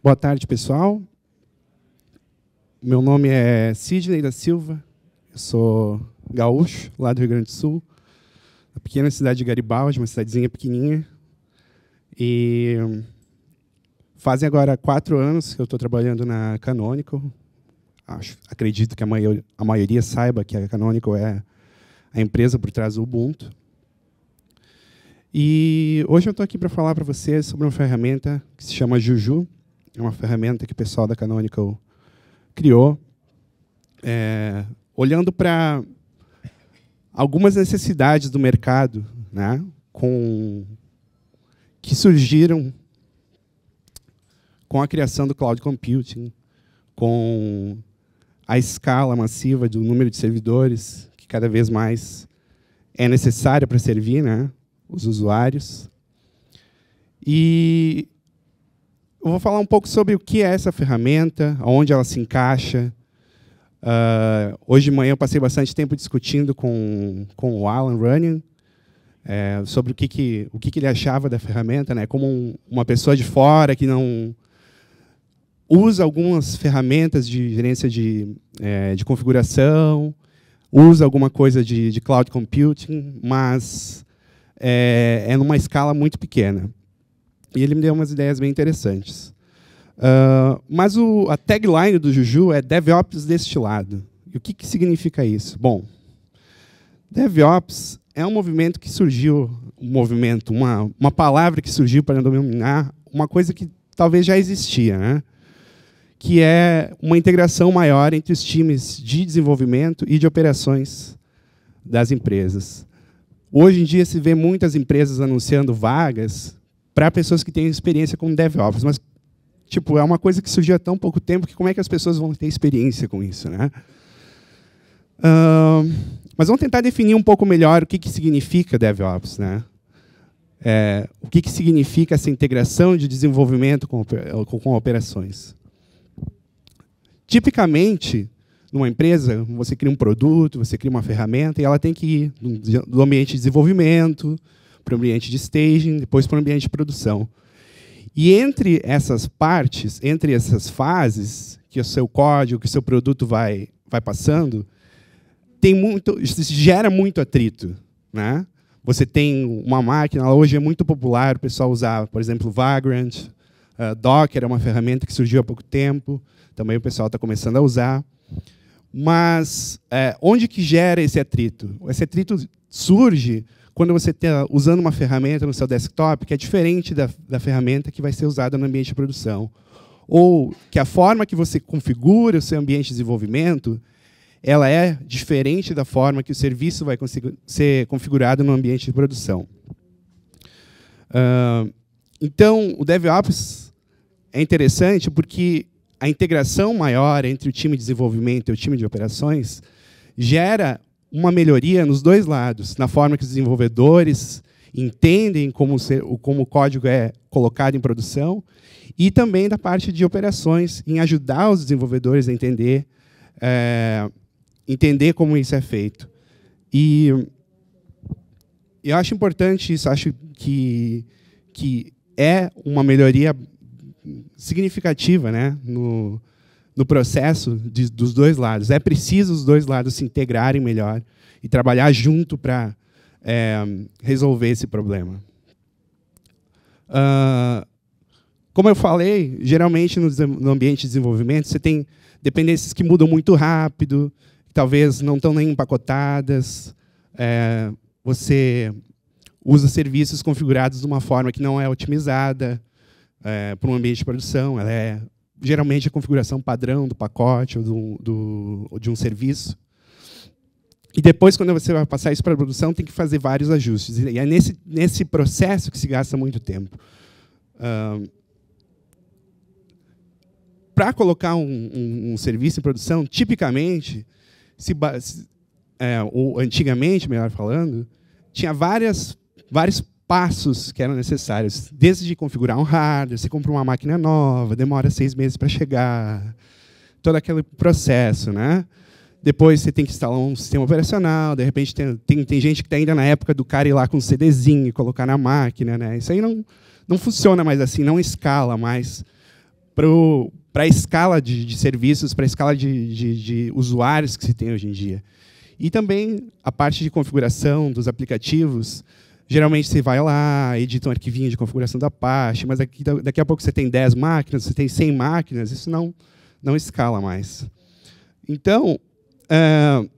Boa tarde, pessoal. Meu nome é Sidney da Silva, eu sou gaúcho, lá do Rio Grande do Sul, da pequena cidade de Garibaldi, uma cidadezinha pequenininha. E fazem agora quatro anos que eu estou trabalhando na Canonical. Acho, acredito que a, a maioria saiba que a Canonical é a empresa por trás do Ubuntu. E hoje eu estou aqui para falar para vocês sobre uma ferramenta que se chama Juju, é uma ferramenta que o pessoal da Canonical criou, é, olhando para algumas necessidades do mercado, né, com que surgiram com a criação do cloud computing, com a escala massiva do número de servidores que cada vez mais é necessária para servir, né, os usuários. E eu vou falar um pouco sobre o que é essa ferramenta, onde ela se encaixa. Uh, hoje de manhã eu passei bastante tempo discutindo com, com o Alan Runyon é, sobre o, que, que, o que, que ele achava da ferramenta, né? como um, uma pessoa de fora que não usa algumas ferramentas de gerência de, é, de configuração, usa alguma coisa de, de cloud computing, mas é, é numa escala muito pequena. E ele me deu umas ideias bem interessantes. Uh, mas o, a tagline do Juju é DevOps destilado. E o que, que significa isso? Bom, DevOps é um movimento que surgiu, um movimento, uma, uma palavra que surgiu para dominar uma coisa que talvez já existia, né? que é uma integração maior entre os times de desenvolvimento e de operações das empresas. Hoje em dia se vê muitas empresas anunciando vagas para pessoas que têm experiência com DevOps. Mas, tipo, é uma coisa que surgiu há tão pouco tempo que como é que as pessoas vão ter experiência com isso, né? Uh, mas vamos tentar definir um pouco melhor o que, que significa DevOps, né? É, o que, que significa essa integração de desenvolvimento com, com operações. Tipicamente, numa empresa, você cria um produto, você cria uma ferramenta e ela tem que ir do ambiente de desenvolvimento, para o ambiente de staging, depois para o ambiente de produção. E entre essas partes, entre essas fases que o seu código, que o seu produto vai, vai passando, tem muito, gera muito atrito, né? Você tem uma máquina, hoje é muito popular o pessoal usar, por exemplo, Vagrant, uh, Docker é uma ferramenta que surgiu há pouco tempo, também o pessoal está começando a usar. Mas é, onde que gera esse atrito? Esse atrito surge quando você está usando uma ferramenta no seu desktop que é diferente da, da ferramenta que vai ser usada no ambiente de produção. Ou que a forma que você configura o seu ambiente de desenvolvimento ela é diferente da forma que o serviço vai ser configurado no ambiente de produção. Uh, então, o DevOps é interessante porque a integração maior entre o time de desenvolvimento e o time de operações gera uma melhoria nos dois lados, na forma que os desenvolvedores entendem como, como o código é colocado em produção e também da parte de operações, em ajudar os desenvolvedores a entender, é, entender como isso é feito. E eu acho importante isso, acho que, que é uma melhoria significativa né, no, no processo de, dos dois lados. É preciso os dois lados se integrarem melhor e trabalhar junto para é, resolver esse problema. Uh, como eu falei, geralmente no, no ambiente de desenvolvimento você tem dependências que mudam muito rápido, talvez não estão nem empacotadas. É, você usa serviços configurados de uma forma que não é otimizada é, para um ambiente de produção, ela é geralmente é a configuração padrão do pacote ou, do, do, ou de um serviço. E depois, quando você vai passar isso para a produção, tem que fazer vários ajustes. E é nesse, nesse processo que se gasta muito tempo. para colocar um, um, um, serviço em produção, tipicamente, se, é, ou antigamente, melhor falando, tinha várias, vários passos que eram necessários, desde configurar um hardware, você compra uma máquina nova, demora seis meses para chegar, todo aquele processo, né? Depois você tem que instalar um sistema operacional, de repente tem, tem, tem gente que está ainda na época do cara ir lá com um CDzinho e colocar na máquina, né? Isso aí não, não funciona mais assim, não escala mais para a escala de, de serviços, para a escala de, de, de usuários que se tem hoje em dia. E também a parte de configuração dos aplicativos, geralmente você vai lá, edita um arquivinho de configuração da pasta, mas daqui, daqui a pouco você tem 10 máquinas, você tem 100 máquinas, isso não, não escala mais. Então, uh,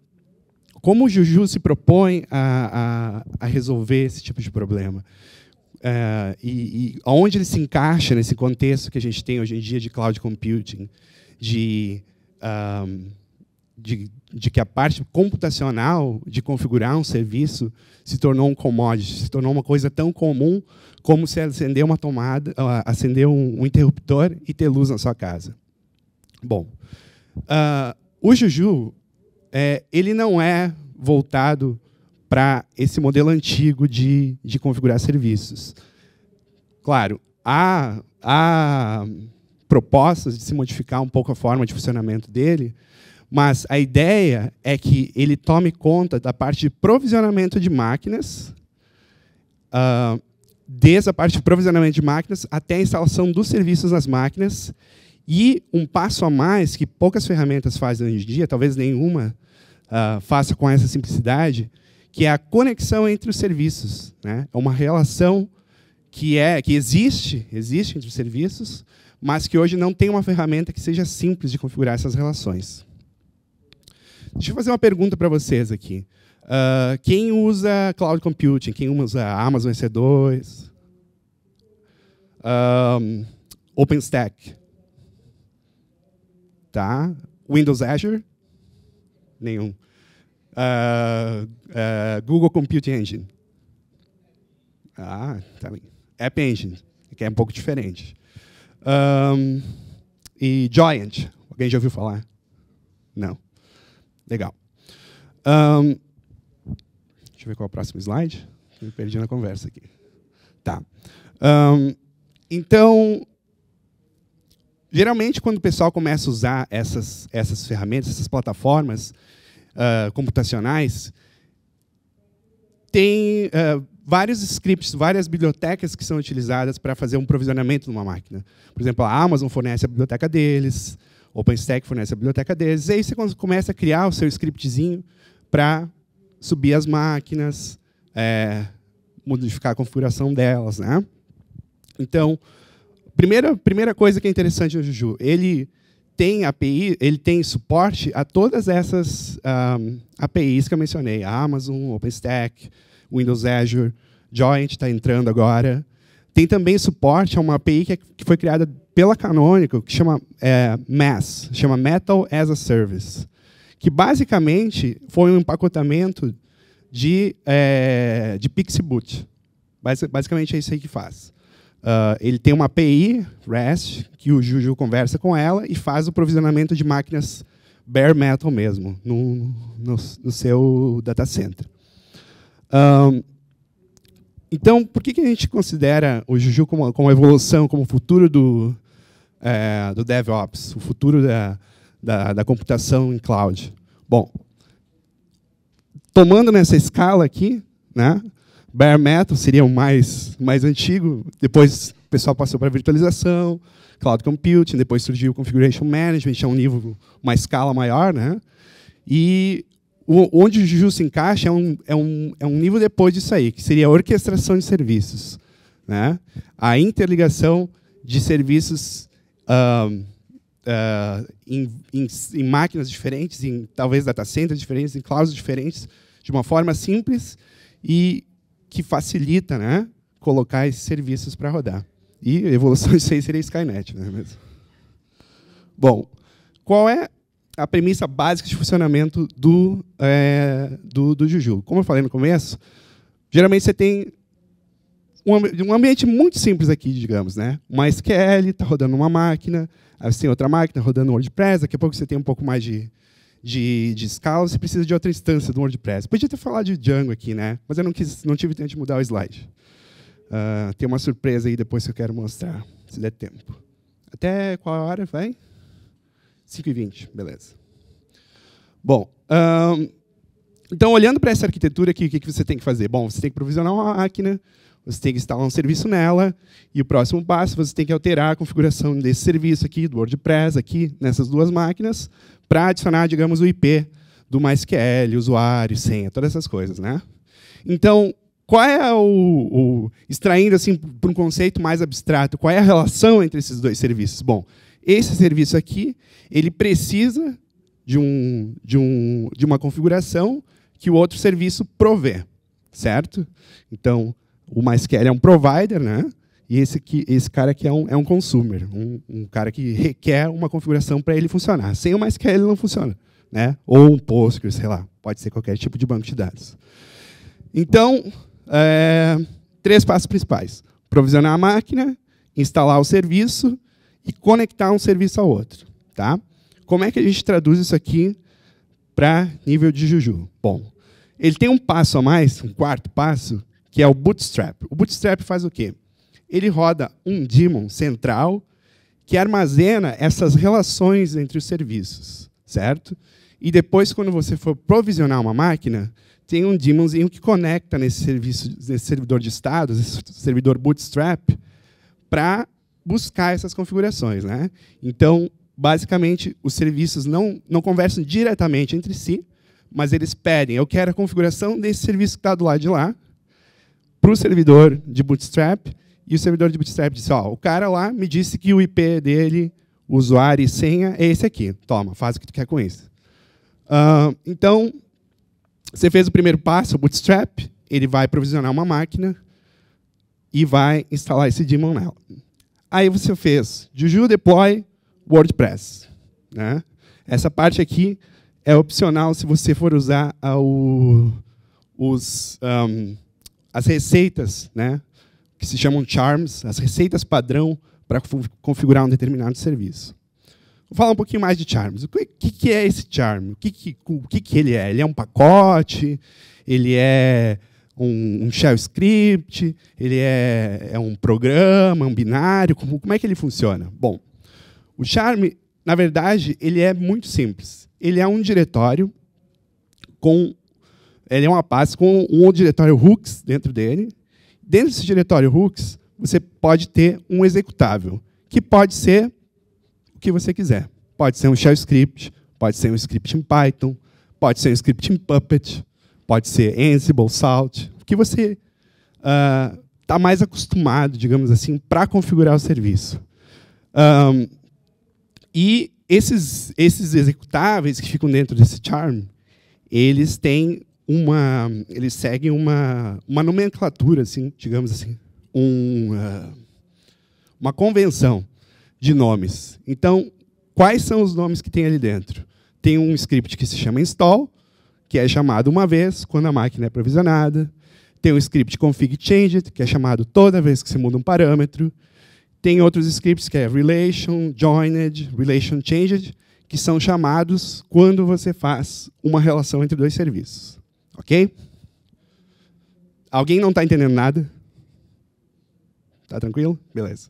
como o Juju se propõe a, a, a resolver esse tipo de problema? Uh, e, e onde ele se encaixa nesse contexto que a gente tem hoje em dia de cloud computing, de de, de, que a parte computacional de configurar um serviço se tornou um commodity, se tornou uma coisa tão comum como se acender uma tomada, ah, acender um, um interruptor e ter luz na sua casa. Bom, uh, o Juju é, ele não é voltado para esse modelo antigo de, de configurar serviços. Claro, há, há propostas de se modificar um pouco a forma de funcionamento dele, mas a ideia é que ele tome conta da parte de provisionamento de máquinas, uh, desde a parte de provisionamento de máquinas até a instalação dos serviços nas máquinas. E um passo a mais, que poucas ferramentas fazem hoje em dia, talvez nenhuma uh, faça com essa simplicidade, que é a conexão entre os serviços. Né? É uma relação que, é, que existe, existe entre os serviços, mas que hoje não tem uma ferramenta que seja simples de configurar essas relações. Deixa eu fazer uma pergunta para vocês aqui. Uh, quem usa cloud computing? Quem usa Amazon EC2? Um, OpenStack? Tá? Windows Azure? Nenhum. Uh, uh, Google Compute Engine? Ah, tá bem. App Engine, que é um pouco diferente. Um, e Giant? Alguém já ouviu falar? Não. Legal. Um, deixa eu ver qual é o próximo slide. Me perdi na conversa aqui. Tá. Um, então, geralmente, quando o pessoal começa a usar essas, essas ferramentas, essas plataformas uh, computacionais, tem uh, vários scripts, várias bibliotecas que são utilizadas para fazer um provisionamento de uma máquina. Por exemplo, a Amazon fornece a biblioteca deles, OpenStack fornece a biblioteca deles. E aí você começa a criar o seu scriptzinho para subir as máquinas, é, modificar a configuração delas. Né? Então, primeira, primeira coisa que é interessante no Juju, ele tem API, ele tem suporte a todas essas um, APIs que eu mencionei, a Amazon, OpenStack, Windows Azure, Joint está entrando agora. Tem também suporte a uma API é, que, foi criada pela Canonical, que chama é, MAS, chama Metal as a Service, que basicamente foi um empacotamento de, é, de Pixie Boot. Basicamente é isso aí que faz. Uh, ele tem uma API, REST, que o Juju conversa com ela e faz o provisionamento de máquinas bare metal mesmo, no, no, no seu data center. Um, então, por que, que a gente considera o Juju como, como evolução, como futuro do, é, do DevOps, o futuro da, da, da computação em cloud. Bom, tomando nessa escala aqui, né, bare metal seria o mais, mais antigo, depois o pessoal passou para virtualização, cloud computing, depois surgiu o configuration management, é um nível, uma escala maior, né? E o, onde o Juju se encaixa é um, é, um, é um nível depois disso aí, que seria a orquestração de serviços, né? A interligação de serviços eh, em, em, em, máquinas diferentes, em talvez data centers diferentes, em clouds diferentes, de uma forma simples e que facilita né, colocar esses serviços para rodar. E a evolução disso aí seria Skynet. Né, mesmo. Bom, qual é a premissa básica de funcionamento do, é, do, do Juju? Como eu falei no começo, geralmente você tem um, ambiente muito simples aqui, digamos, né? Uma SQL está rodando uma máquina, aí você tem outra máquina tá rodando um WordPress, daqui a pouco você tem um pouco mais de, de, de escala, você precisa de outra instância do WordPress. Podia ter falado de Django aqui, né? Mas eu não, quis, não tive tempo de mudar o slide. Uh, tem uma surpresa aí depois que eu quero mostrar, se der tempo. Até qual hora vai? 5h20, beleza. Bom, um, então olhando para essa arquitetura aqui, o que, que você tem que fazer? Bom, você tem que provisionar uma máquina, você tem que instalar um serviço nela, e o próximo passo, você tem que alterar a configuração desse serviço aqui, do WordPress, aqui, nessas duas máquinas, para adicionar, digamos, o IP do MySQL, usuário, senha, todas essas coisas. Né? Então, qual é o, o extraindo assim para um conceito mais abstrato, qual é a relação entre esses dois serviços? Bom, esse serviço aqui, ele precisa de, um, de, um, de uma configuração que o outro serviço provê, certo? Então, o MySQL é um provider, né? E esse, aqui, esse cara aqui é um, é um consumer, um, um cara que requer uma configuração para ele funcionar. Sem o MySQL ele não funciona. Né? Ou um Postgres, sei lá. Pode ser qualquer tipo de banco de dados. Então, é, três passos principais. Provisionar a máquina, instalar o serviço e conectar um serviço ao outro. Tá? Como é que a gente traduz isso aqui para nível de Juju? Bom, ele tem um passo a mais, um quarto passo, que é o Bootstrap. O Bootstrap faz o quê? Ele roda um daemon central que armazena essas relações entre os serviços, certo? E depois, quando você for provisionar uma máquina, tem um daemonzinho que conecta nesse, serviço, nesse servidor de estados, esse servidor Bootstrap, para buscar essas configurações. Né? Então, basicamente, os serviços não, não conversam diretamente entre si, mas eles pedem, eu quero a configuração desse serviço que está do lado de lá, para o servidor de Bootstrap, e o servidor de Bootstrap disse, ó, o cara lá me disse que o IP dele, usuário e senha, é esse aqui. Toma, faz o que tu quer com isso. Uh, então, você fez o primeiro passo, o Bootstrap, ele vai provisionar uma máquina e vai instalar esse daemon nela. Aí você fez Juju deploy WordPress. Né? Essa parte aqui é opcional se você for usar uh, os... Um, as receitas, né, que se chamam charms, as receitas padrão para configurar um determinado serviço. Vou falar um pouquinho mais de charms. O que, que é esse charm? O, que, que, o que, que ele é? Ele é um pacote? Ele é um, um shell script? Ele é, é um programa, um binário? Como, como é que ele funciona? Bom, o charm, na verdade, ele é muito simples. Ele é um diretório com ele é uma pasta com um diretório hooks dentro dele. Dentro desse diretório hooks, você pode ter um executável, que pode ser o que você quiser. Pode ser um shell script, pode ser um script em Python, pode ser um script em Puppet, pode ser Ansible, Salt, o que você está ah, uh, mais acostumado, digamos assim, para configurar o serviço. Um, e esses, esses executáveis que ficam dentro desse charm, eles têm uma, eles seguem uma, uma nomenclatura, assim, digamos assim, um, ah, uma convenção de nomes. Então, quais são os nomes que tem ali dentro? Tem um script que se chama install, que é chamado uma vez quando a máquina é provisionada. Tem um script config changed, que é chamado toda vez que se muda um parâmetro. Tem outros scripts que é relation, joined, relation changed, que são chamados quando você faz uma relação entre dois serviços. Ok? Alguém não está entendendo nada? Tá tranquilo? Beleza.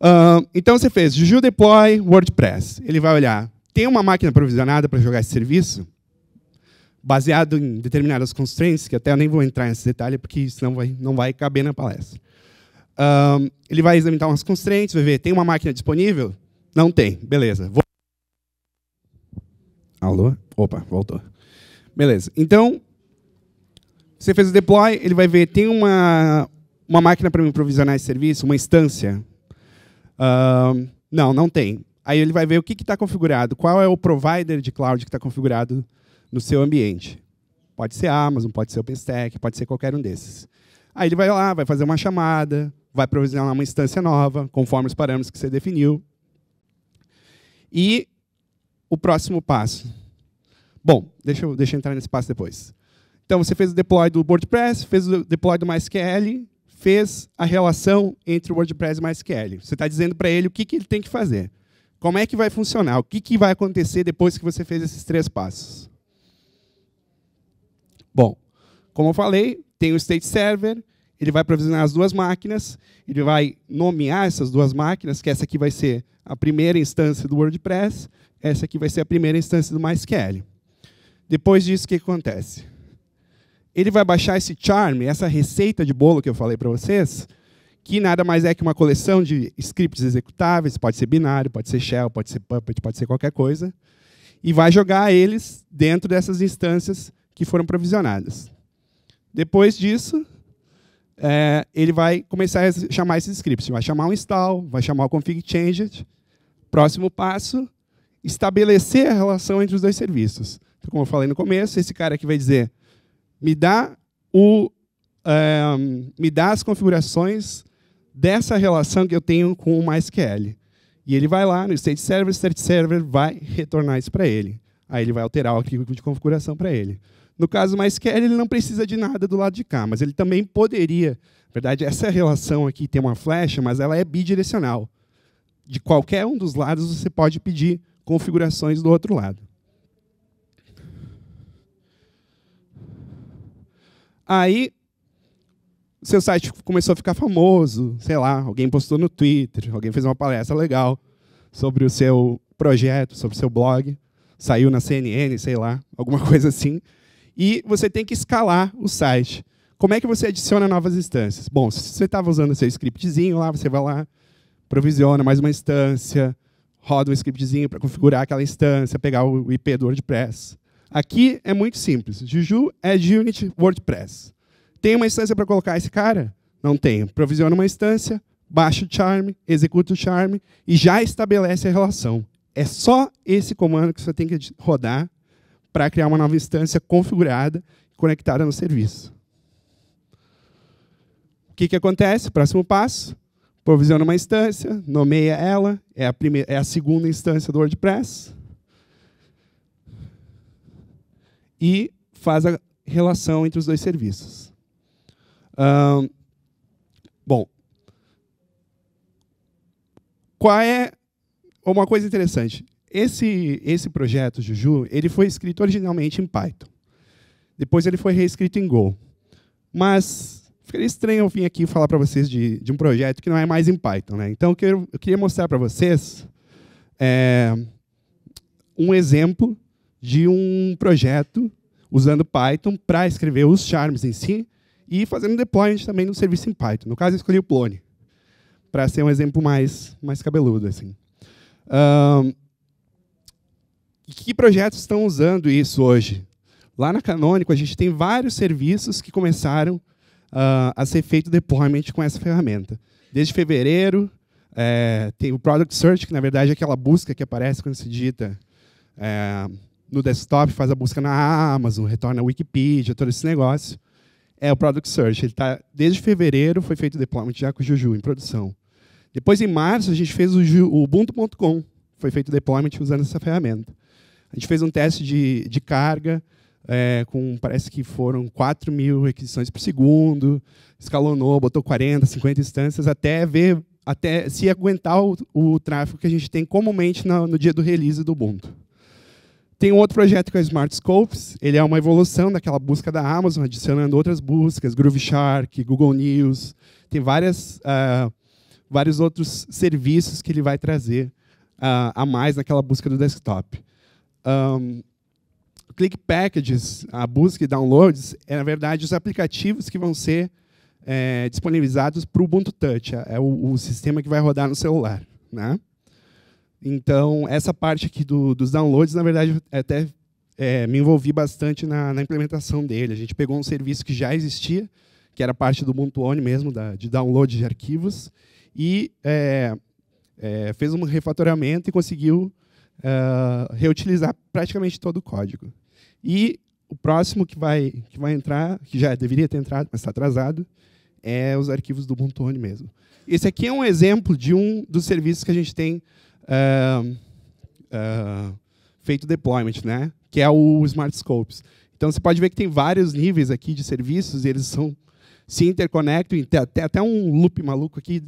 Uh, então você fez Juju deploy WordPress. Ele vai olhar, tem uma máquina provisionada para jogar esse serviço? Baseado em determinadas constraints, que até eu nem vou entrar nesse detalhe, porque senão vai, não vai caber na palestra. ele vai examinar umas constraints, vai ver, tem uma máquina disponível? Não tem, beleza. Vou... Alô? Opa, voltou. Beleza. Então, você fez o deploy, ele vai ver, tem uma, uma máquina para me provisionar esse serviço, uma instância? Uh, não, não tem. Aí ele vai ver o que está configurado, qual é o provider de cloud que está configurado no seu ambiente. Pode ser Amazon, pode ser OpenStack, pode ser qualquer um desses. Aí ele vai lá, vai fazer uma chamada, vai provisionar uma instância nova, conforme os parâmetros que você definiu. E o próximo passo, Bom, deixa eu, deixa eu entrar nesse passo depois. Então, você fez o deploy do WordPress, fez o deploy do MySQL, fez a relação entre o WordPress e o MySQL. Você está dizendo para ele o que, que ele tem que fazer. Como é que vai funcionar? O que, que vai acontecer depois que você fez esses três passos? Bom, como eu falei, tem o State Server, ele vai provisionar as duas máquinas, ele vai nomear essas duas máquinas, que essa aqui vai ser a primeira instância do WordPress, essa aqui vai ser a primeira instância do MySQL. Depois disso, o que acontece? Ele vai baixar esse charm, essa receita de bolo que eu falei para vocês, que nada mais é que uma coleção de scripts executáveis, pode ser binário, pode ser shell, pode ser puppet, pode ser qualquer coisa, e vai jogar eles dentro dessas instâncias que foram provisionadas. Depois disso, é, ele vai começar a chamar esses scripts. Vai chamar um install, vai chamar o config changed. Próximo passo, estabelecer a relação entre os dois serviços como eu falei no começo, esse cara aqui vai dizer: me dá o, eh, me dá as configurações dessa relação que eu tenho com o MySQL. E ele vai lá no state server, state server vai retornar isso para ele. Aí ele vai alterar o arquivo de configuração para ele. No caso do MySQL, ele não precisa de nada do lado de cá, mas ele também poderia. Na verdade, essa relação aqui tem uma flecha, mas ela é bidirecional. De qualquer um dos lados, você pode pedir configurações do outro lado. Aí, seu site começou a ficar famoso, sei lá, alguém postou no Twitter, alguém fez uma palestra legal sobre o seu projeto, sobre o seu blog, saiu na CNN, sei lá, alguma coisa assim. E você tem que escalar o site. Como é que você adiciona novas instâncias? Bom, se você estava usando seu scriptzinho lá, você vai lá, provisiona mais uma instância, roda um scriptzinho para configurar aquela instância, pegar o IP do WordPress, Aqui é muito simples. Juju é unit WordPress. Tem uma instância para colocar esse cara? Não tenho. Provisiona uma instância, baixa o charm, executa o charm e já estabelece a relação. É só esse comando que você tem que rodar para criar uma nova instância configurada e conectada no serviço. O que, que acontece? Próximo passo. Provisiona uma instância, nomeia ela, é a, primeira, é a segunda instância do WordPress e faz a relação entre os dois serviços. bom, qual é uma coisa interessante? Esse esse projeto Juju, ele foi escrito originalmente em Python. Depois ele foi reescrito em Go. Mas ficaria estranho eu vir aqui falar para vocês de, de um projeto que não é mais em Python, né? Então eu, eu queria mostrar para vocês é, um exemplo de um projeto usando Python para escrever os charms em si e fazendo deployment também no serviço em Python. No caso, eu escolhi o Plone para ser um exemplo mais, mais cabeludo. Assim. Um, que projetos estão usando isso hoje? Lá na Canônico, a gente tem vários serviços que começaram uh, a ser feito deployment com essa ferramenta. Desde fevereiro, é, tem o Product Search, que na verdade é aquela busca que aparece quando se digita é, no desktop, faz a busca na Amazon, retorna a Wikipedia, todo esse negócio. É o Product Search. Ele está desde fevereiro foi feito o deployment já com o Juju em produção. Depois, em março, a gente fez o, o Ubuntu.com. Foi feito o deployment usando essa ferramenta. A gente fez um teste de, de carga é, com, parece que foram 4 mil requisições por segundo, escalonou, botou 40, 50 instâncias, até ver até se aguentar o, o tráfego que a gente tem comumente no, no dia do release do Ubuntu. Tem um outro projeto que é o Smart Scopes. Ele é uma evolução daquela busca da Amazon, adicionando outras buscas, Groove Shark, Google News. Tem várias, uh, vários outros serviços que ele vai trazer uh, a mais naquela busca do desktop. Um, Click Packages, a busca e downloads, é, na verdade, os aplicativos que vão ser é, disponibilizados para o Ubuntu Touch. É, é o, o sistema que vai rodar no celular. Né? Então, essa parte aqui do, dos downloads, na verdade, até é, me envolvi bastante na, na, implementação dele. A gente pegou um serviço que já existia, que era parte do Ubuntu One mesmo, da, de download de arquivos, e é, é, fez um refatoramento e conseguiu é, reutilizar praticamente todo o código. E o próximo que vai, que vai entrar, que já deveria ter entrado, mas está atrasado, é os arquivos do Ubuntu One mesmo. Esse aqui é um exemplo de um dos serviços que a gente tem feito deployment, né? que é o Smart Scopes. Então você pode ver que tem vários níveis aqui de serviços, e eles são, se interconectam, até, até um loop maluco aqui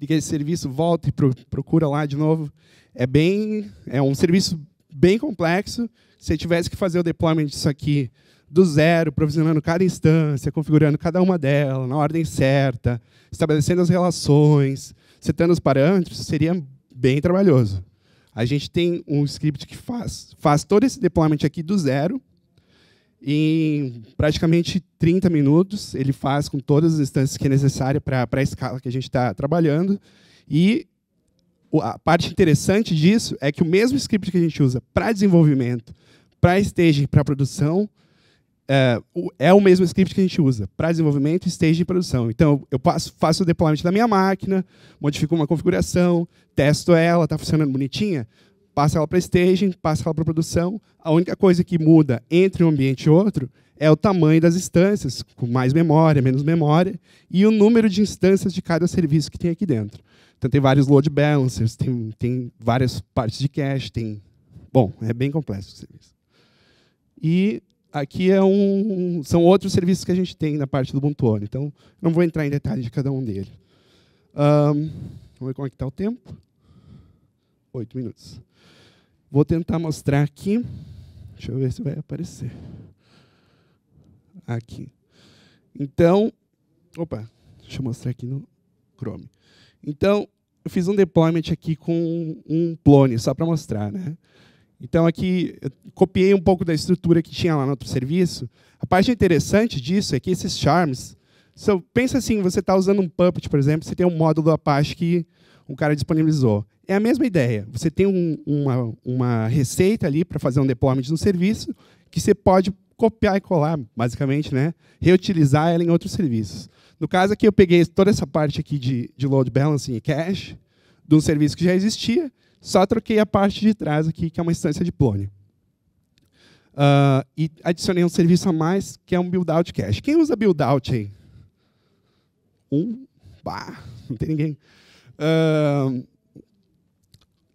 de que esse serviço volta e pro, procura lá de novo. É bem, é um serviço bem complexo. Se você tivesse que fazer o deployment disso aqui do zero, provisionando cada instância, configurando cada uma delas na ordem certa, estabelecendo as relações, setando os parâmetros, seria bem trabalhoso. A gente tem um script que faz, faz todo esse deployment aqui do zero, em praticamente 30 minutos, ele faz com todas as instâncias que é necessária para a escala que a gente está trabalhando. E a parte interessante disso é que o mesmo script que a gente usa para desenvolvimento, para staging, para produção, é, é o mesmo script que a gente usa para desenvolvimento e stage de produção. Então, eu faço o deployment da minha máquina, modifico uma configuração, testo ela, está funcionando bonitinha, Passo ela para staging, passo ela para produção. A única coisa que muda entre um ambiente e outro é o tamanho das instâncias, com mais memória, menos memória, e o número de instâncias de cada serviço que tem aqui dentro. Então tem vários load balancers, tem, tem várias partes de cache, tem... Bom, é bem complexo o serviço. E aqui é um, são outros serviços que a gente tem na parte do Ubuntu. Então, não vou entrar em detalhes de cada um deles. Um, vamos ver como é que está o tempo. Oito minutos. Vou tentar mostrar aqui. Deixa eu ver se vai aparecer. Aqui. Então, opa, deixa eu mostrar aqui no Chrome. Então, eu fiz um deployment aqui com um plone, só para mostrar, né? Então, aqui, eu copiei um pouco da estrutura que tinha lá no outro serviço. A parte interessante disso é que esses charms, são, pensa assim, você está usando um Puppet, por exemplo, você tem um módulo Apache que um cara disponibilizou. É a mesma ideia. Você tem um, uma, uma receita ali para fazer um deployment no serviço que você pode copiar e colar, basicamente, né? reutilizar ela em outros serviços. No caso aqui, eu peguei toda essa parte aqui de, de load balancing e cache de um serviço que já existia só troquei a parte de trás aqui, que é uma instância de Plone Uh, ah, e adicionei um serviço a mais, que é um build-out cache. Quem usa build-out aí? Um? Bah, não tem ninguém. Uh,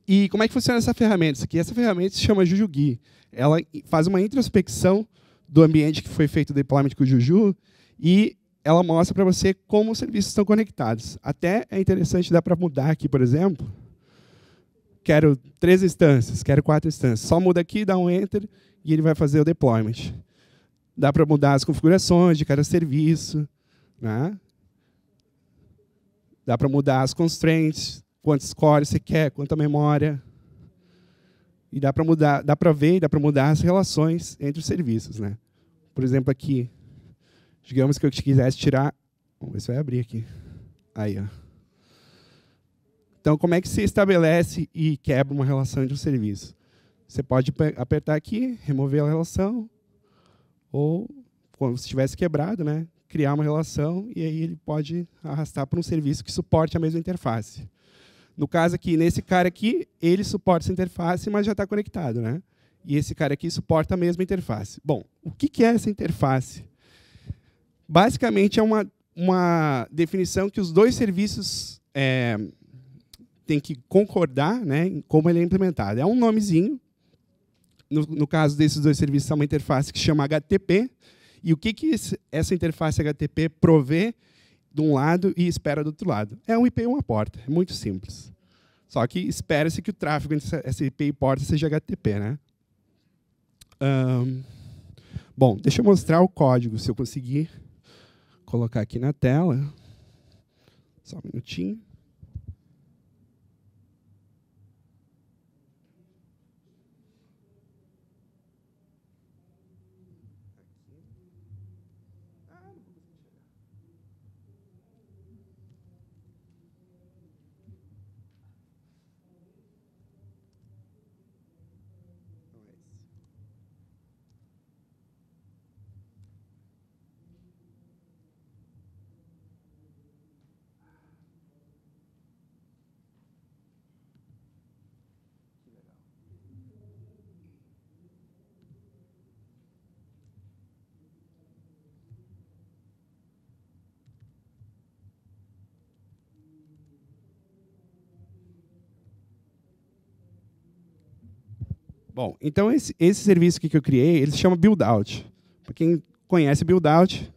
e como é que funciona essa ferramenta? Isso aqui, essa ferramenta se chama JujuGui. Ela faz uma introspecção do ambiente que foi feito o deployment com o Juju e ela mostra para você como os serviços estão conectados. Até é interessante, dá para mudar aqui, por exemplo quero três instâncias, quero quatro instâncias. Só muda aqui, dá um enter e ele vai fazer o deployment. Dá para mudar as configurações de cada serviço, né? Dá para mudar as constraints, quantos cores você quer, quanta memória. E dá para mudar, dá para ver, dá para mudar as relações entre os serviços, né? Por exemplo, aqui, digamos que eu quisesse tirar, vamos ver se vai abrir aqui. Aí, ó. Então, como é que se estabelece e quebra uma relação de um serviço? Você pode apertar aqui, remover a relação, ou, quando estivesse quebrado, né, criar uma relação e aí ele pode arrastar para um serviço que suporte a mesma interface. No caso aqui, nesse cara aqui, ele suporta essa interface, mas já está conectado, né? E esse cara aqui suporta a mesma interface. Bom, o que é essa interface? Basicamente, é uma, uma definição que os dois serviços é, tem que concordar né, em como ele é implementado. É um nomezinho. No, no caso desses dois serviços, é uma interface que chama HTTP. E o que, que essa interface HTTP provê de um lado e espera do outro lado? É um IP e uma porta. É muito simples. Só que espera-se que o tráfego entre essa IP e porta seja HTTP. Né? Um, bom, deixa eu mostrar o código, se eu conseguir colocar aqui na tela. Só um minutinho. Bom, então esse, esse serviço que eu criei, ele se chama Buildout. Para quem conhece Buildout,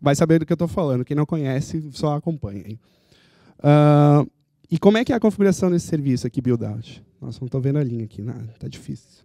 vai saber do que eu estou falando. Quem não conhece, só acompanha. Uh, e como é que é a configuração desse serviço aqui, Buildout? Nossa, não estou vendo a linha aqui. Está difícil.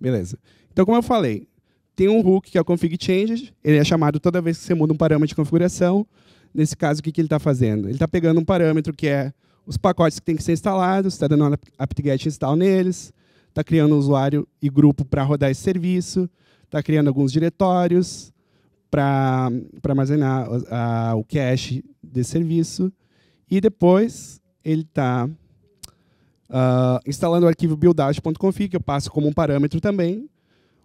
Beleza. Então, como eu falei, tem um hook que é o config changes, ele é chamado toda vez que você muda um parâmetro de configuração. Nesse caso, o que, que ele está fazendo? Ele está pegando um parâmetro que é os pacotes que tem que ser instalados, está dando um apt-get install neles, está criando um usuário e grupo para rodar esse serviço, está criando alguns diretórios para armazenar o cache desse serviço, e depois ele está Uh, instalando o arquivo buildout.config, eu passo como um parâmetro também.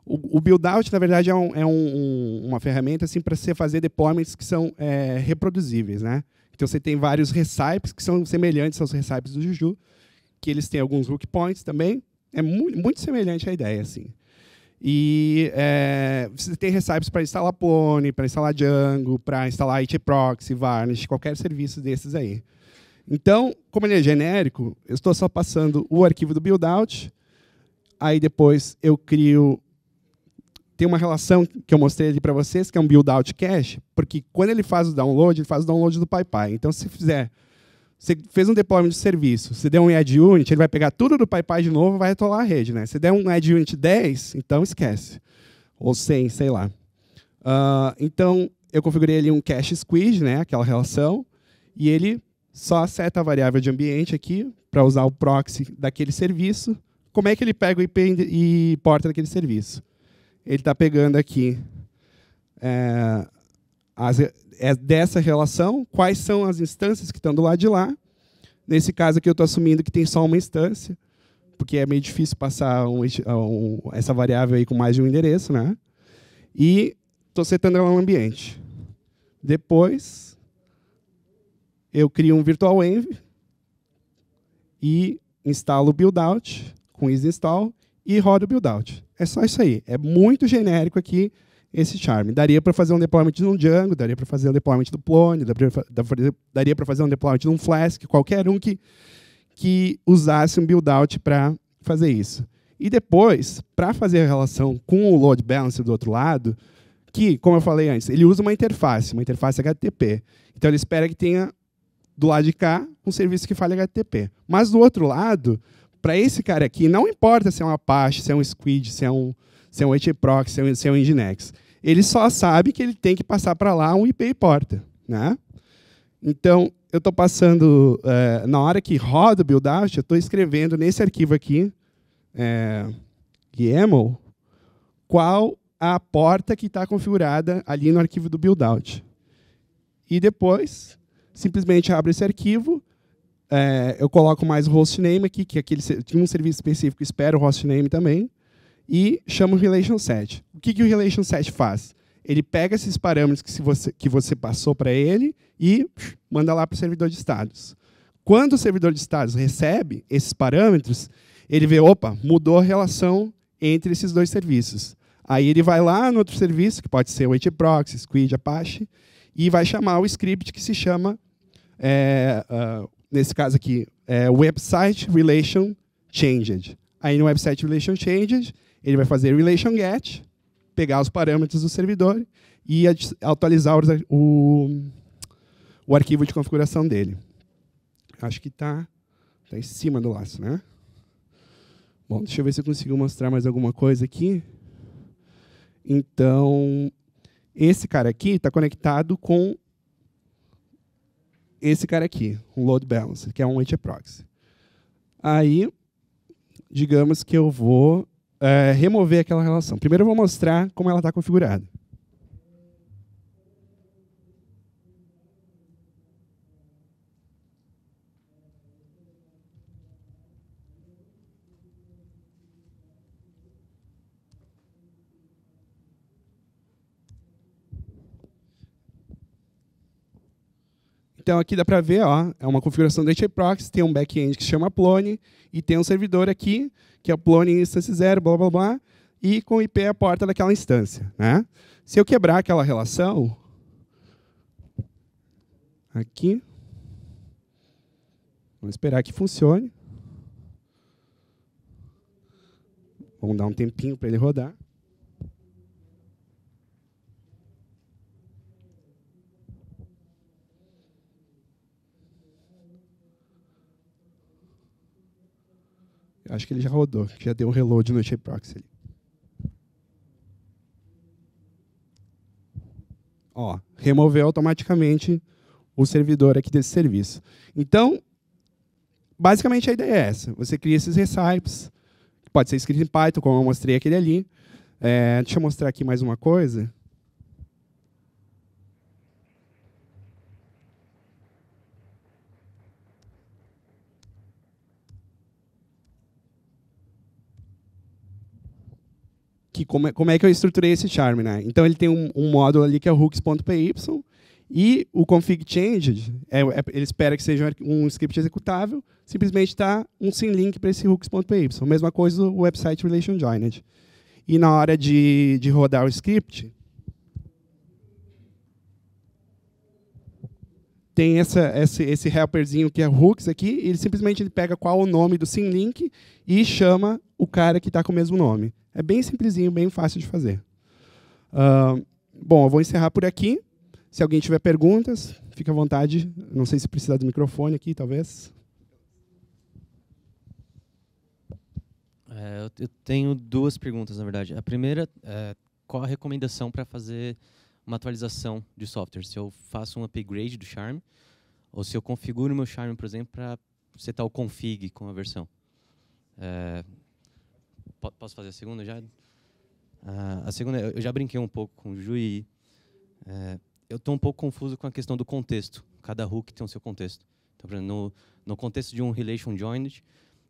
O, o buildout, na verdade, é, um, é um, uma ferramenta assim, para você fazer deployments que são é, reproduzíveis. Né? Então, você tem vários recipes que são semelhantes aos recipes do Juju, que eles têm alguns hook points também. É mu muito semelhante à ideia. Assim. E é, você tem recipes para instalar Pony, para instalar Django, para instalar itproxy, Varnish, qualquer serviço desses aí. Então, como ele é genérico, eu estou só passando o arquivo do buildout, aí depois eu crio... Tem uma relação que eu mostrei ali para vocês, que é um buildout cache, porque quando ele faz o download, ele faz o download do PyPy. Então, se fizer... Você fez um deployment de serviço, se der um add unit, ele vai pegar tudo do PyPy de novo e vai atolar a rede. Né? Se der um add unit 10, então esquece. Ou 100, sei lá. Uh, então, eu configurei ali um cache squeeze, né, aquela relação, e ele só seta a variável de ambiente aqui para usar o proxy daquele serviço. Como é que ele pega o IP e porta daquele serviço? Ele está pegando aqui é, as, é dessa relação, quais são as instâncias que estão do lado de lá. Nesse caso aqui eu estou assumindo que tem só uma instância, porque é meio difícil passar um, um, essa variável aí com mais de um endereço. Né? E estou setando ela no ambiente. Depois, eu crio um virtual env e instalo o buildout com isinstall e rodo o buildout. É só isso aí. É muito genérico aqui esse charme. Daria para fazer um deployment num Django, daria para fazer um deployment do Plone, daria para fazer um deployment num Flask, qualquer um que, que usasse um buildout para fazer isso. E depois, para fazer a relação com o load balancer do outro lado, que, como eu falei antes, ele usa uma interface, uma interface HTTP. Então ele espera que tenha do lado de cá um serviço que fala HTTP. Mas do outro lado, para esse cara aqui, não importa se é um Apache, se é um Squid, se é um, se é um HTTProx, se é um, se é um Nginx. Ele só sabe que ele tem que passar para lá um IP e porta. Né? Então, eu estou passando, é, na hora que roda o buildout, eu estou escrevendo nesse arquivo aqui, é, eh, YAML, qual a porta que está configurada ali no arquivo do buildout E depois, simplesmente abre esse arquivo, é, eu coloco mais o hostname aqui, que é aquele tinha um serviço específico que espera o hostname também, e chamo o relation set. O que, que o relation set faz? Ele pega esses parâmetros que, se você, que você passou para ele e psh, manda lá para o servidor de estados. Quando o servidor de estados recebe esses parâmetros, ele vê, opa, mudou a relação entre esses dois serviços. Aí ele vai lá no outro serviço, que pode ser o Proxy, Squid, Apache, e vai chamar o script que se chama, é, uh, nesse caso aqui, é, Website Relation Changed. Aí no Website Relation Changed, ele vai fazer relation get, pegar os parâmetros do servidor e atualizar o, o, o arquivo de configuração dele. Acho que está tá em cima do laço, né? Bom, deixa eu ver se eu consigo mostrar mais alguma coisa aqui. Então, esse cara aqui está conectado com esse cara aqui, um load balancer, que é um anti-proxy. Aí, digamos que eu vou é, remover aquela relação. Primeiro eu vou mostrar como ela está configurada. Então aqui dá para ver, ó, é uma configuração do HAProxy, tem um back-end que se chama Plone, e tem um servidor aqui, que é o Plone instance 0, blá, blá, blá, e com IP é a porta daquela instância. Né? Se eu quebrar aquela relação, aqui, vamos esperar que funcione. Vamos dar um tempinho para ele rodar. Acho que ele já rodou, já deu o reload no Shape Proxy Ó, removeu automaticamente o servidor aqui desse serviço. Então, basicamente a ideia é essa. Você cria esses recipes, que pode ser escrito em Python, como eu mostrei aquele ali. É, deixa eu mostrar aqui mais uma coisa. que como é, como é que eu estruturei esse charm, né? Então ele tem um, um módulo ali que é o hooks.py e o config changed, é, é, ele espera que seja um script executável, simplesmente está um sem link para esse hooks.py. Mesma coisa o website relation joined. E na hora de, de rodar o script, tem essa, esse, esse helperzinho que é hooks aqui, ele simplesmente ele pega qual o nome do sim link e chama o cara que está com o mesmo nome. É bem simplesinho, bem fácil de fazer. Uh, bom, eu vou encerrar por aqui. Se alguém tiver perguntas, fica à vontade. Não sei se precisar do microfone aqui, talvez. É, eu tenho duas perguntas, na verdade. A primeira, é, qual a recomendação para fazer uma atualização de software? Se eu faço um upgrade do Charm, ou se eu configuro meu Charm, por exemplo, para setar o config com a versão. É, Posso fazer a segunda já? Ah, a segunda, eu já brinquei um pouco com o Juí. É, eu estou um pouco confuso com a questão do contexto. Cada hook tem o seu contexto. Então, por exemplo, no, no contexto de um relation joined,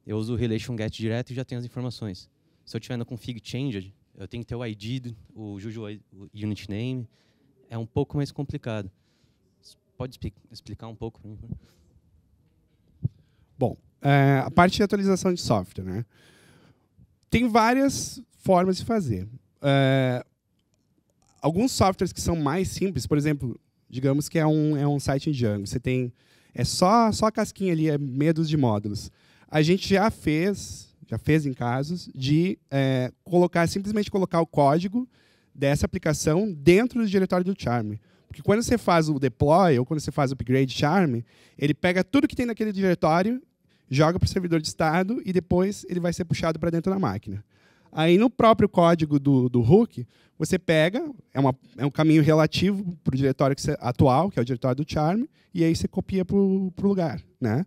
eu uso o relation get direto e já tenho as informações. Se eu estiver no config changed, eu tenho que ter o ID, o Juju o unit name. É um pouco mais complicado. Pode explicar um pouco? Bom, é, a parte de atualização de software, né? Tem várias formas de fazer. É, alguns softwares que são mais simples, por exemplo, digamos que é um, é um site em Django. Você tem é só só a casquinha ali, é medos de módulos. A gente já fez, já fez em casos de é, colocar simplesmente colocar o código dessa aplicação dentro do diretório do Charm. Porque quando você faz o deploy ou quando você faz o upgrade Charm, ele pega tudo que tem naquele diretório joga para o servidor de estado e depois ele vai ser puxado para dentro da máquina. Aí no próprio código do, do hook, você pega, é, uma, é um caminho relativo para o diretório que você, atual, que é o diretório do charm, e aí você copia para o lugar. Né?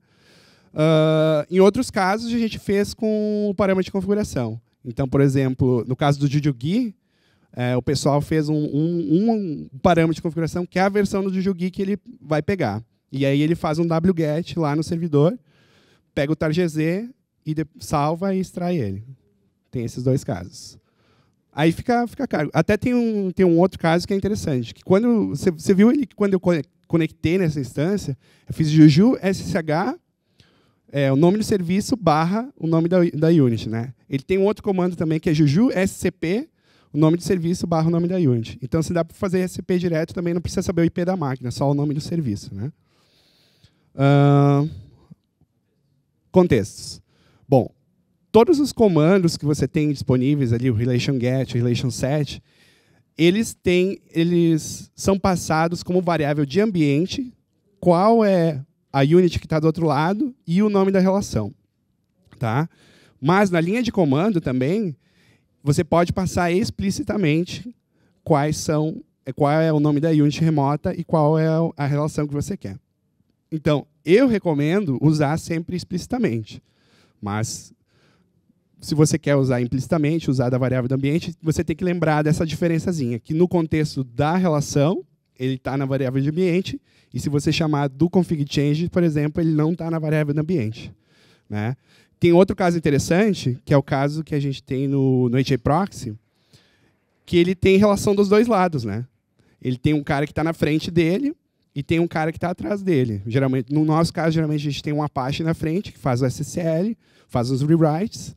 Uh, em outros casos, a gente fez com o parâmetro de configuração. Então, por exemplo, no caso do JujuGui, é, o pessoal fez um, um, um, parâmetro de configuração que é a versão do JujuGui que ele vai pegar. E aí ele faz um wget lá no servidor, pega o TarGZ e salva e extrai ele. Tem esses dois casos. Aí fica, fica caro. Até tem um, tem um outro caso que é interessante. Que quando você, você viu ele quando eu conectei nessa instância, eu fiz Juju SSH, é, o nome do serviço barra o nome da, da unit. Né? Ele tem um outro comando também que é Juju SCP, o nome do serviço barra o nome da unit. Então, se dá para fazer SCP direto, também não precisa saber o IP da máquina, só o nome do serviço. Né? Uh contextos. Bom, todos os comandos que você tem disponíveis ali, o relation get, o relation set, eles têm, eles são passados como variável de ambiente, qual é a unit que está do outro lado e o nome da relação, tá? Mas na linha de comando também você pode passar explicitamente quais são, qual é o nome da unit remota e qual é a relação que você quer. Então, eu recomendo usar sempre explicitamente. Mas se você quer usar implicitamente, usar da variável do ambiente, você tem que lembrar dessa diferençazinha, que no contexto da relação, ele está na variável de ambiente, e se você chamar do config change, por exemplo, ele não está na variável do ambiente. Né? Tem outro caso interessante, que é o caso que a gente tem no, no HAProxy, que ele tem relação dos dois lados. Né? Ele tem um cara que está na frente dele, e tem um cara que está atrás dele. Geralmente, no nosso caso, geralmente a gente tem um Apache na frente que faz o SSL, faz os rewrites,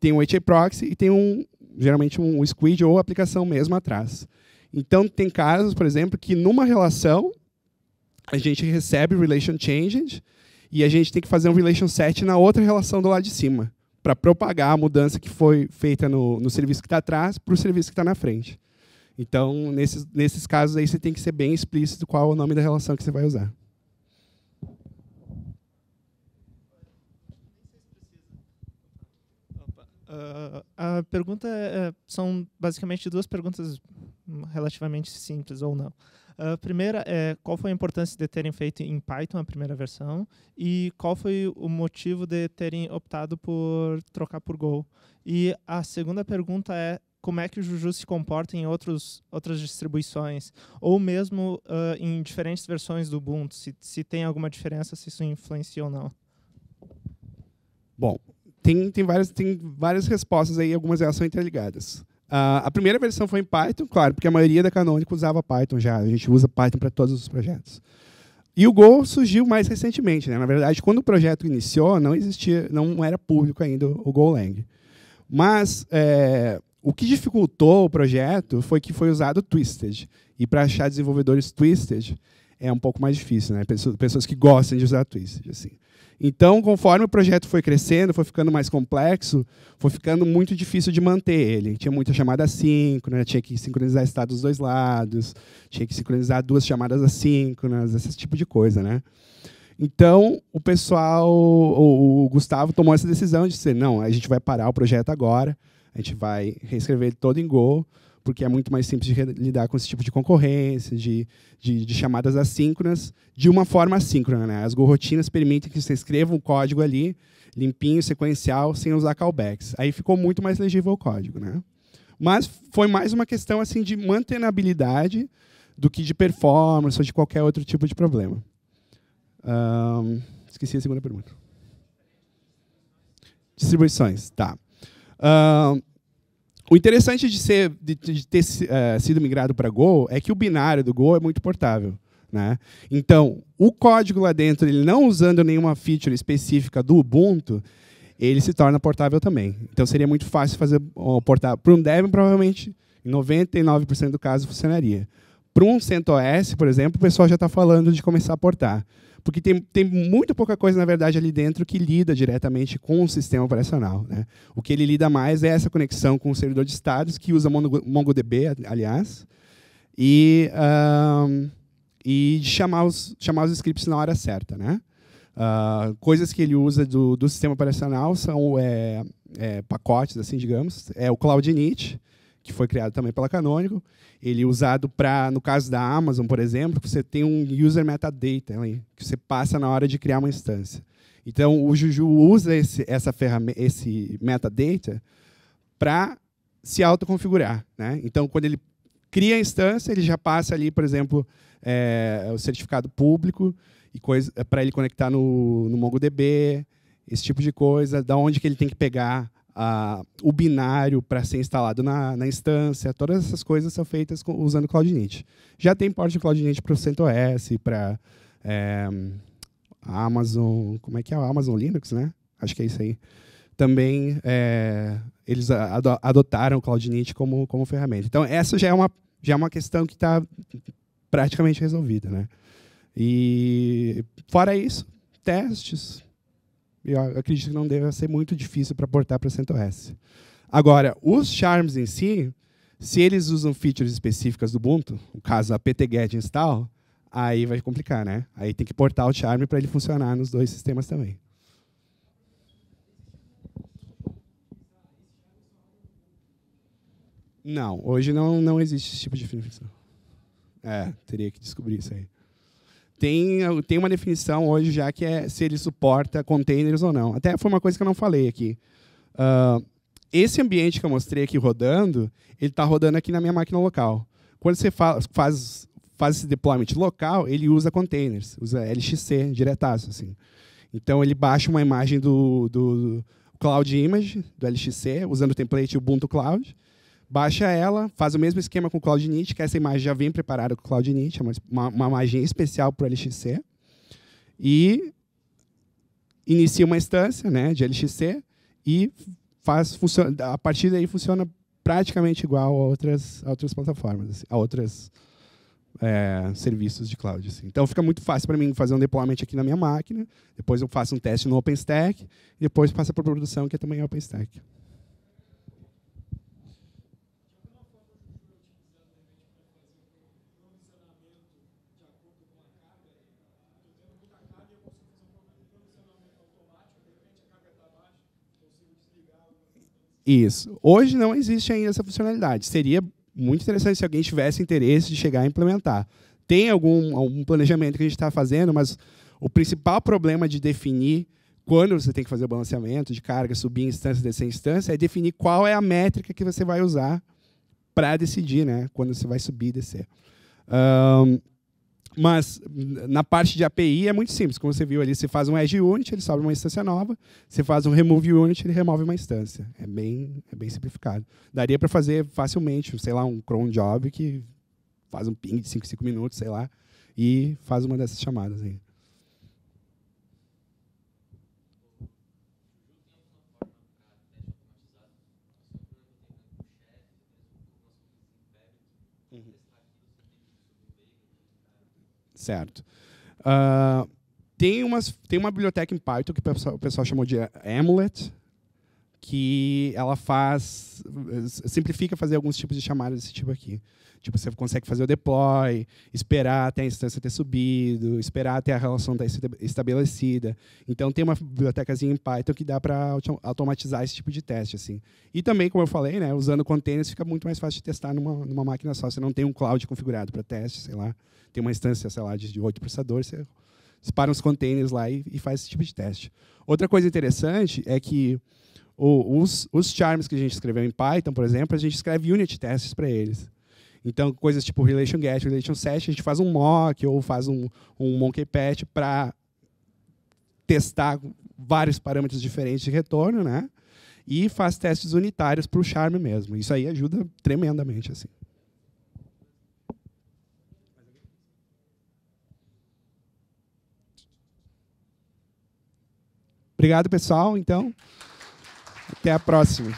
tem um HAProxy e tem um geralmente um squid ou aplicação mesmo atrás. Então tem casos, por exemplo, que numa relação a gente recebe relation changed e a gente tem que fazer um relation set na outra relação do lado de cima para propagar a mudança que foi feita no, no serviço que está atrás para o serviço que está na frente. Então, nesses, nesses casos aí, você tem que ser bem explícito qual é o nome da relação que você vai usar. Uh, a pergunta é, é, são basicamente duas perguntas relativamente simples ou não. A primeira é qual foi a importância de terem feito em Python a primeira versão e qual foi o motivo de terem optado por trocar por Go. E a segunda pergunta é como é que o Juju se comporta em outros, outras distribuições, ou mesmo uh, em diferentes versões do Ubuntu, se, se tem alguma diferença, se isso influencia ou não. Bom, tem, tem, várias, tem várias respostas aí, algumas elas são interligadas. Uh, a primeira versão foi em Python, claro, porque a maioria da Canonic usava Python já. A gente usa Python para todos os projetos. E o Go surgiu mais recentemente, né? Na verdade, quando o projeto iniciou, não existia, não era público ainda o Golang. Mas é, o que dificultou o projeto foi que foi usado Twisted. E para achar desenvolvedores Twisted é um pouco mais difícil, né? Pessoas que gostam de usar Twisted, assim. Então, conforme o projeto foi crescendo, foi ficando mais complexo, foi ficando muito difícil de manter ele. Tinha muita chamada assíncrona, tinha que sincronizar estado dos dois lados, tinha que sincronizar duas chamadas assíncronas, esse tipo de coisa, né? Então, o pessoal, o, Gustavo tomou essa decisão de dizer, não, a gente vai parar o projeto agora, a gente vai reescrever ele todo em Go, porque é muito mais simples de lidar com esse tipo de concorrência, de, de, de chamadas assíncronas, de uma forma assíncrona. Né? As Go rotinas permitem que você escreva um código ali, limpinho, sequencial, sem usar callbacks. Aí ficou muito mais legível o código. Né? Mas foi mais uma questão assim de mantenabilidade do que de performance ou de qualquer outro tipo de problema. Um, esqueci a segunda pergunta. Distribuições, tá. Uh, o interessante de, ser, de, de ter uh, sido migrado para Go é que o binário do Go é muito portável. Né? Então, o código lá dentro, ele não usando nenhuma feature específica do Ubuntu, ele se torna portável também. Então, seria muito fácil fazer um portável. Para um Debian, provavelmente, em 99% do caso, funcionaria. Para um CentOS, por exemplo, o pessoal já está falando de começar a portar porque tem, tem muito pouca coisa, na verdade, ali dentro que lida diretamente com o sistema operacional. Né? O que ele lida mais é essa conexão com o servidor de estados, que usa MongoDB, aliás, e, e de chamar os, chamar os scripts na hora certa. Né? Uh, coisas que ele usa do, do sistema operacional são é, é, pacotes, assim, digamos. É o CloudInit, que foi criado também pela Canonical. Ele é usado para, no caso da Amazon, por exemplo, você tem um user metadata ali, que você passa na hora de criar uma instância. Então, o Juju usa esse, essa ferramenta, esse metadata para se autoconfigurar. Né? Então, quando ele cria a instância, ele já passa ali, por exemplo, é, o certificado público e para ele conectar no, no MongoDB, esse tipo de coisa, da onde que ele tem que pegar o binário para ser instalado na, na, instância, todas essas coisas são feitas com, usando CloudNit. Já tem porte de CloudNit para o CentOS, para é, a Amazon, como é que é? A Amazon Linux, né? Acho que é isso aí. Também é, eles adotaram o CloudNit como, como ferramenta. Então, essa já é uma, já é uma questão que está praticamente resolvida, né? E fora isso, testes, eu acredito que não deva ser muito difícil para portar para CentOS. Agora, os charms em si, se eles usam features específicas do Ubuntu, no caso apt-get install, aí vai complicar, né? Aí tem que portar o charm para ele funcionar nos dois sistemas também. Não, hoje não, não existe esse tipo de definição. É, teria que descobrir isso aí tem, tem uma definição hoje já que é se ele suporta containers ou não. Até foi uma coisa que eu não falei aqui. Uh, esse ambiente que eu mostrei aqui rodando, ele está rodando aqui na minha máquina local. Quando você fa faz, faz esse deployment local, ele usa containers, usa LXC diretaço. Assim. Então, ele baixa uma imagem do, do Cloud Image, do LXC, usando o template Ubuntu Cloud, baixa ela, faz o mesmo esquema com o Cloud que essa imagem já vem preparada com o Cloud é uma, uma imagem especial para o LXC. E inicia uma instância né, de LXC e faz a partir daí funciona praticamente igual a outras, a outras plataformas, assim, a outros é, serviços de cloud. Assim. Então fica muito fácil para mim fazer um deployment aqui na minha máquina, depois eu faço um teste no OpenStack, e depois passa para produção, que é também é OpenStack. Isso. Hoje não existe ainda essa funcionalidade. Seria muito interessante se alguém tivesse interesse de chegar a implementar. Tem algum, algum planejamento que a gente está fazendo, mas o principal problema de definir quando você tem que fazer o balanceamento de carga, subir instância, descer instância, é definir qual é a métrica que você vai usar para decidir né, quando você vai subir e descer. Um, mas na parte de API é muito simples. Como você viu ali, você faz um edge unit, ele sobe uma instância nova. Você faz um remove unit, ele remove uma instância. É bem, é bem simplificado. Daria para fazer facilmente, sei lá, um cron job que faz um ping de 5, 5 minutos, sei lá, e faz uma dessas chamadas aí. Certo. Uh, tem, umas, tem uma biblioteca em Python que o pessoal, o pessoal chamou de Amulet, que ela faz simplifica fazer alguns tipos de chamadas desse tipo aqui. Tipo, você consegue fazer o deploy, esperar até a instância ter subido, esperar até a relação tá estar estabelecida. Então, tem uma bibliotecazinha em Python que dá para automatizar esse tipo de teste. Assim. E também, como eu falei, né, usando containers fica muito mais fácil de testar numa, numa máquina só. Você não tem um cloud configurado para teste, sei lá. Tem uma instância, sei lá, de oito processadores, você separa uns containers lá e, e faz esse tipo de teste. Outra coisa interessante é que o, os, os charms que a gente escreveu em Python, por exemplo, a gente escreve unit tests para eles. Então, coisas tipo relation get, relation set, a gente faz um mock ou faz um, um monkey patch para testar vários parâmetros diferentes de retorno, né? E faz testes unitários para o charme mesmo. Isso aí ajuda tremendamente, assim. Obrigado, pessoal. Então. Até a próxima.